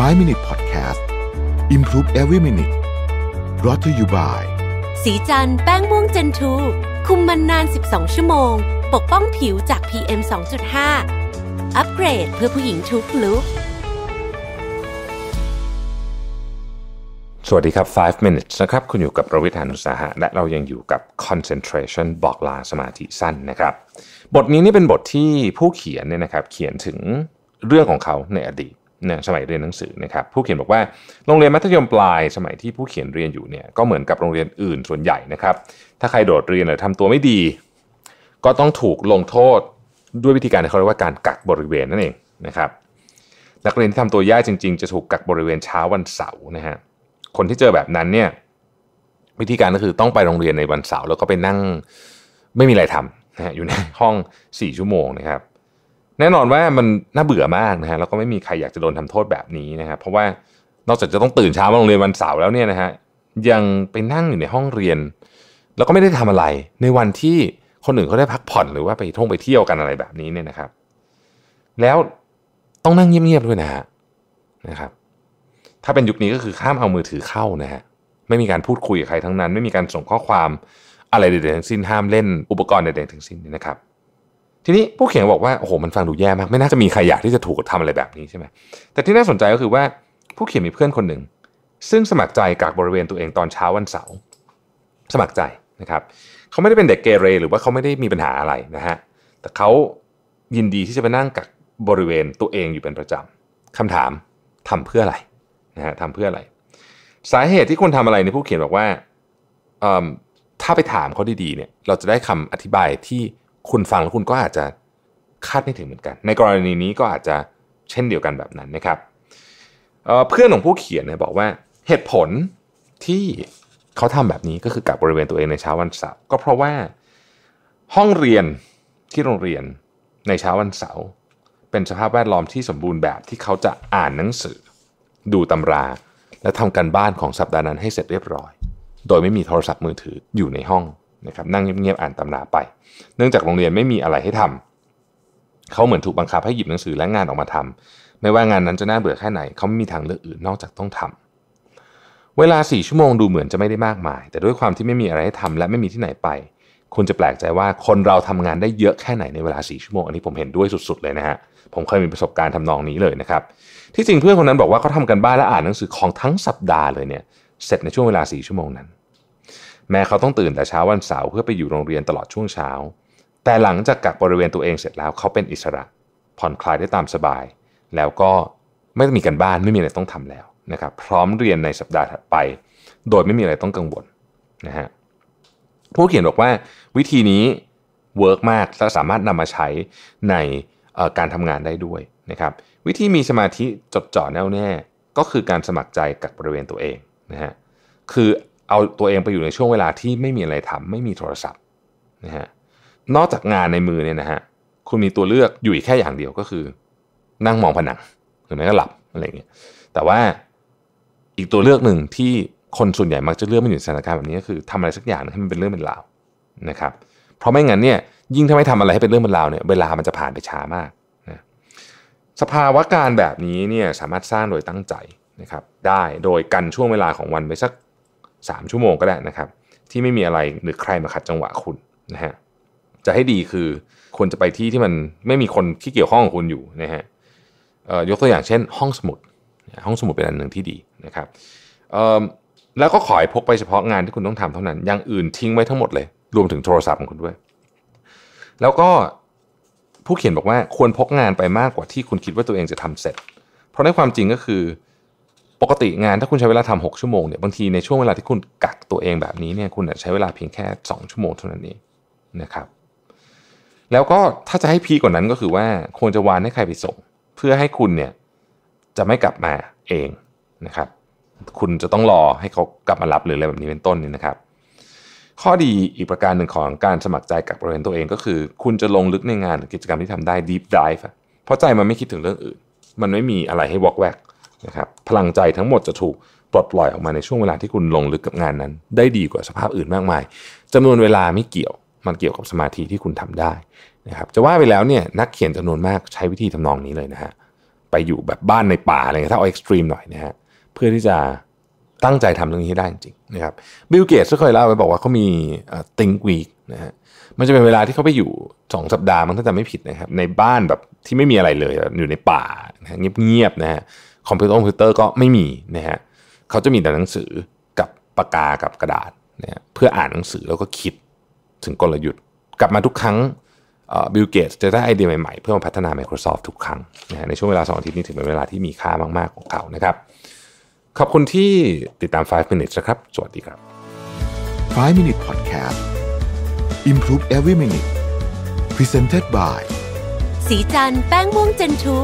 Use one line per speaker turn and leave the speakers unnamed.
5 Minute Podcast Improve Every Minute รอ t ธออยู่บ่าย สีจันแป้งม่วงเจนทู คุมมันนาน 12 ชั่วโมง ปกป้องผิวจาก PM 2.5 อัปเกรดเพื่อผู้หญิงทุกลุกสวัสดีครับ5 minutes นะครับคุณอยู่กับประวิทยานุสาหะและเรายังอยู่กับ concentration บอกลาสมาธิสั้นนะครับ บทนี้นี่เป็นบทที่ผู้เขียนเนี่ยนะครับเขียนถึงเรื่องของเขาในอดีตนะสมัยเรียนหนังสือนะครับผู้เขียนบอกว่าโรงเรียนมัธยมปลาย สมัยที่ผู้เขียนเรียนอยู่เนี่ยก็เหมือนกับโรงเรียนอื่นส่วนใหญ่นะครับ ถ้าใครโดดเรียนหรือทำตัวไม่ดี ก็ต้องถูกลงโทษด้วยวิธีการที่เขาเรียกว่าการกักบริเวณนั่นเองนะครับนักเรียนที่ทำตัวแย่จริงๆ จะถูกกักบริเวณเช้าวันเสาร์นะฮะคนที่เจอแบบนั้นเนี่ยวิธีการก็คือต้องไปโรงเรียนในวันเสาร์แล้วก็ไปนั่งไม่มีอะไรทำนะฮะอยู่ในห้อง 4 ชั่วโมงนะครับแน่นอนว่า มันน่าเบื่อมากนะฮะแล้วก็ไม่มีใครอยากจะโดนทำโทษแบบนี้นะครับเพราะว่านอกจากจะต้องตื่นเช้ามาโรงเรียนวันเสาร์แล้วเนี่ยนะฮะยังไปนั่งอยู่ในห้องเรียนแล้วก็ไม่ได้ทำอะไรในวันที่คนอื่นเขาได้พักผ่อนหรือว่าไปท่องไปเที่ยวกันอะไรแบบนี้เนี่ยนะครับ แล้วต้องนั่งเงียบๆด้วยนะฮะนะครับ ถ้าเป็นยุคนี้ก็คือข้ามเอามือถือเข้านะฮะไม่มีการพูดคุยกับใครทั้งนั้นไม่มีการส่งข้อความอะไรเด็ดๆทั้งสิ้นห้ามเล่นอุปกรณ์เด็ดๆทั้งสิ้นนะครับทีนี้ผู้เขียนบอกว่าโอ้โหมันฟังดูแย่มาก ไม่น่าจะมีใครอยากที่จะถูกทำอะไรแบบนี้ใช่ไหมแต่ที่น่าสนใจก็คือว่าผู้เขียนมีเพื่อนคนหนึ่ง ซึ่งสมัครใจกักบริเวณตัวเองตอนเช้าวันเสาร์สมัครใจนะครับเขาไม่ได้เป็นเด็กเกเรหรือว่าเขาไม่ได้มีปัญหาอะไรนะฮะแต่เขายินดีที่จะไปนั่งกักบริเวณตัวเองอยู่เป็นประจำคำถามทำเพื่ออะไรนะฮะทำเพื่ออะไร สาเหตุที่คนทำอะไรในผู้เขียนบอกว่าถ้าไปถามเขาดีๆเนี่ยเราจะได้คำอธิบายที่คุณฟังแล้วคุณก็อาจจะคาดไม่ถึงเหมือนกัน ในกรณีนี้ก็อาจจะเช่นเดียวกันแบบนั้นนะครับเเพื่อนของผู้เขียนเนี่ยบอกว่าเหตุผลที่เขาทำแบบนี้ก็คือกับบริเวณตัวเองในเช้าวันเสาร์ก็เพราะว่าห้องเรียนที่โรงเรียนในเช้าวันเสาร์เป็นสภาพแวดล้อมที่สมบูรณ์แบบที่เขาจะอ่านหนังสือ ดูตำราและทำการบ้าน ของสัปดาห์นั้นให้เสร็จเรียบร้อย โดยไม่มีโทรศัพท์มือถืออยู่ในห้องนะครับนั่งเงียบๆอ่านตำราไป เนื่องจากโรงเรียนไม่มีอะไรให้ทำเขาเหมือนถูกบังคับให้หยิบหนังสือและงานออกมาทำไม่ว่างานนั้นจะน่าเบื่อแค่ไหนเขาไม่มีทางเลือกอื่นนอกจากต้องทำเวลาสี่ชั่วโมงดูเหมือนจะไม่ได้มากมาย แต่ด้วยความที่ไม่มีอะไรให้ทำและไม่มีที่ไหนไปคุณจะแปลกใจว่าคนเราทำงานได้เยอะแค่ไหนในเวลาสี่ชั่วโมงอันนี้ผมเห็นด้วยสุดๆเลยนะฮะผมเคยมีประสบการณ์ทำนองนี้เลยนะครับที่จริงเพื่อนคนนั้นบอกว่าเขาทากันบ้านและอ่านหนังสือของทั้งสัปดาห์เลยเนี่ยเสร็จในช่วงเวลาสี่ชั่วโมงนั้นแม้เขาต้องตื่นแต่เช้าวันเสาร์เพื่อไปอยู่โรงเรียนตลอดช่วงเช้า แต่หลังจากกักบริเวณตัวเองเสร็จแล้วเขาเป็นอิสระผ่อนคลายได้ตามสบาย แล้วก็ไม่มีกันบ้านไม่มีอะไรต้องทำแล้วนะครับพร้อมเรียนในสัปดาห์ถัดไป โดยไม่มีอะไรต้องกังวลนะฮะผู้เขียนบอกว่าวิธีนี้เวิร์กมากและสามารถนำมาใช้ในการทำงานได้ด้วยนะครับวิธีมีสมาธิจดจ่อแน่วแน่ก็คือการสมัครใจกักบริเวณตัวเองนะฮะคือเอาตัวเองไปอยู่ในช่วงเวลาที่ไม่มีอะไรทำ ไม่มีโทรศัพท์นะฮะ นอกจากงานในมือเนี่ยนะฮะ คุณมีตัวเลือกอยู่แค่อย่างเดียวก็คือนั่งมองผนังหรือไม่ก็หลับอะไรเงี้ย แต่ว่าอีกตัวเลือกหนึ่งที่คนส่วนใหญ่มักจะเลือกมาอยู่ในสถานการณ์แบบนี้ก็คือทำอะไรสักอย่างให้มันเป็นเรื่องเป็นราวนะครับ เพราะไม่งั้นเนี่ยยิ่งถ้าไม่ทำอะไรให้เป็นเรื่องเป็นราวเนี่ยเวลามันจะผ่านไปช้ามากนะ สภาวะการแบบนี้เนี่ยสามารถสร้างโดยตั้งใจนะครับได้โดยกันช่วงเวลาของวันไปสัก3 ชั่วโมงก็ได้นะครับที่ไม่มีอะไรหรือใครมาขัดจังหวะคุณนะฮะจะให้ดีคือควรจะไปที่ที่มันไม่มีคนที่เกี่ยวข้องกับคุณอยู่นะฮะยกตัวอย่างเช่นห้องสมุดห้องสมุดเป็นอันหนึ่งที่ดีนะครับแล้วก็ขอให้พกไปเฉพาะงานที่คุณต้องทำเท่านั้น อย่างอื่นทิ้งไว้ทั้งหมดเลย รวมถึงโทรศัพท์ของคุณด้วย แล้วก็ผู้เขียนบอกว่าควรพกงานไปมากกว่าที่คุณคิดว่าตัวเองจะทำเสร็จ เพราะในความจริงก็คือปกติงานถ้าคุณใช้เวลาทำหกชั่วโมงเนี่ยบางทีในช่วงเวลาที่คุณกักตัวเองแบบนี้เนี่ยคุณใช้เวลาเพียงแค่ 2 ชั่วโมงเท่านั้นเองนะครับ แล้วก็ถ้าจะให้พีกว่านั้นก็คือว่าควรจะวานให้ใครไปส่งเพื่อให้คุณเนี่ยจะไม่กลับมาเองนะครับ คุณจะต้องรอให้เขากลับมารับหรืออะไรแบบนี้เป็นต้นนี่นะครับ ข้อดีอีกประการหนึ่งของการสมัครใจกักบริเวณตัวเองก็คือคุณจะลงลึกในงานหรือกิจกรรมที่ทำได้ deep dive เพราะใจมันไม่คิดถึงเรื่องอื่นมันไม่มีอะไรให้วอกแวกนะครับพลังใจทั้งหมดจะถูกปลดปล่อยออกมาในช่วงเวลาที่คุณลงลึกกับงานนั้น ได้ดีกว่าสภาพอื่นมากมาย จำนวนเวลาไม่เกี่ยว มันเกี่ยวกับสมาธิที่คุณทำได้นะครับจะว่าไปแล้วเนี่ยนักเขียนจำนวนมากใช้วิธีทำนองนี้เลยนะฮะ ไปอยู่แบบบ้านในป่าอะไรเงี้ยถ้าเอาเอ็กซ์ตรีมหน่อยนะฮะ เพื่อที่จะตั้งใจทำเรื่องนี้ให้ได้จริงนะครับบิลเกตส์เคยเล่าไปบอกว่าเขามีติงวีคนะฮะมันจะเป็นเวลาที่เขาไปอยู่ 2 สัปดาห์มันถ้าจะไม่ผิดนะครับ ในบ้านแบบที่ไม่มีอะไรเลยอยู่ในป่านะเงียบๆนะฮะคอมพิวเตอร์คอมพิวเตอร์ก็ไม่มีนะฮะ เขาจะมีแต่หนังสือกับปากกากับกระดาษนะฮะเพื่ออ่านหนังสือแล้วก็คิด ถึงกลยุทธ์กลับมาทุกครั้งบิลเกตจะได้ไอเดียใหม่ ๆ เพื่อมาพัฒนา Microsoft ทุกครั้งนะในช่วงเวลา 2 อาทิตย์นี้ถือเป็นเวลาที่มีค่ามากๆของเขานะครับขอบคุณที่ติดตาม 5 minutes นะครับ สวัสดีครับ 5 minute podcast improve every minute presented by สีจันแป้งม่วงเจนทู